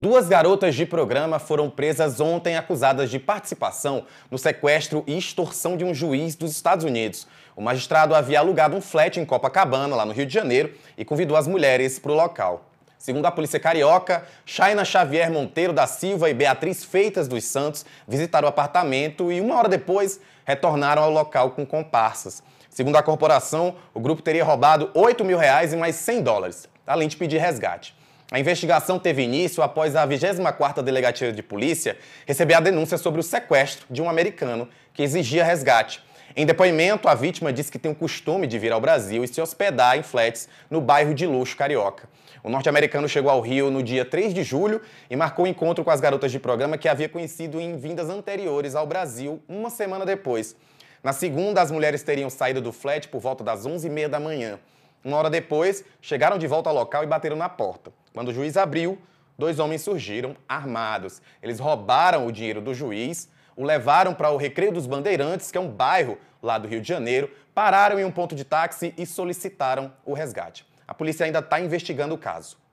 Duas garotas de programa foram presas ontem acusadas de participação no sequestro e extorsão de um juiz dos Estados Unidos. O magistrado havia alugado um flat em Copacabana, lá no Rio de Janeiro, e convidou as mulheres para o local. Segundo a polícia carioca, Shaina Xavier Monteiro da Silva e Beatriz Feitas dos Santos visitaram o apartamento e, uma hora depois, retornaram ao local com comparsas. Segundo a corporação, o grupo teria roubado 8 mil reais e mais 100 dólares, além de pedir resgate. A investigação teve início após a 24ª Delegacia de Polícia receber a denúncia sobre o sequestro de um americano que exigia resgate. Em depoimento, a vítima disse que tem o costume de vir ao Brasil e se hospedar em flats no bairro de luxo carioca. O norte-americano chegou ao Rio no dia 3 de julho e marcou um encontro com as garotas de programa que havia conhecido em vindas anteriores ao Brasil uma semana depois. Na segunda, as mulheres teriam saído do flat por volta das 11h30 da manhã. Uma hora depois, chegaram de volta ao local e bateram na porta. Quando o juiz abriu, dois homens surgiram armados. Eles roubaram o dinheiro do juiz, o levaram para o Recreio dos Bandeirantes, que é um bairro lá do Rio de Janeiro, pararam em um ponto de táxi e solicitaram o resgate. A polícia ainda está investigando o caso.